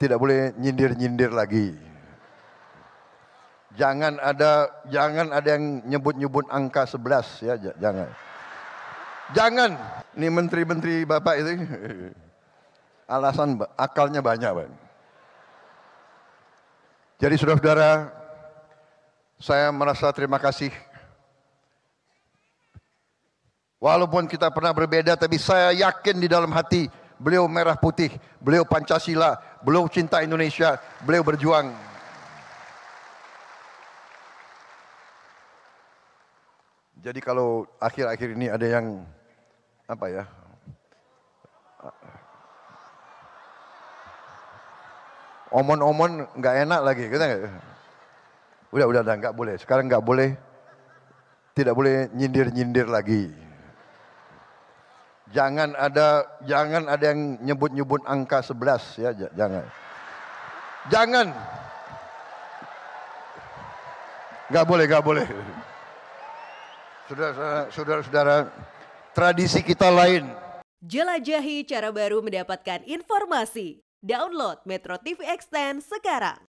tidak boleh nyindir-nyindir lagi. Jangan ada jangan ada yang nyebut-nyebut angka 11 ya, jangan. Jangan. Ini menteri-menteri Bapak itu alasan akalnya banyak, Pak. Jadi Saudara-saudara, saya merasa terima kasih. Walaupun kita pernah berbeda tapi saya yakin di dalam hati beliau merah putih, beliau Pancasila, Beliau cinta Indonesia, beliau berjuang. Jadi kalau akhir-akhir ini ada yang apa ya? Omon-omon nggak -omon enak lagi, kita gitu gak, Udah, udah, udah nggak boleh. Sekarang nggak boleh, tidak boleh nyindir-nyindir lagi. Jangan ada jangan ada yang nyebut-nyebut angka 11 ya, jangan. Jangan. nggak boleh, nggak boleh. Saudara-saudara, tradisi kita lain. Jelajahi cara baru mendapatkan informasi. Download Metro TV Extend sekarang.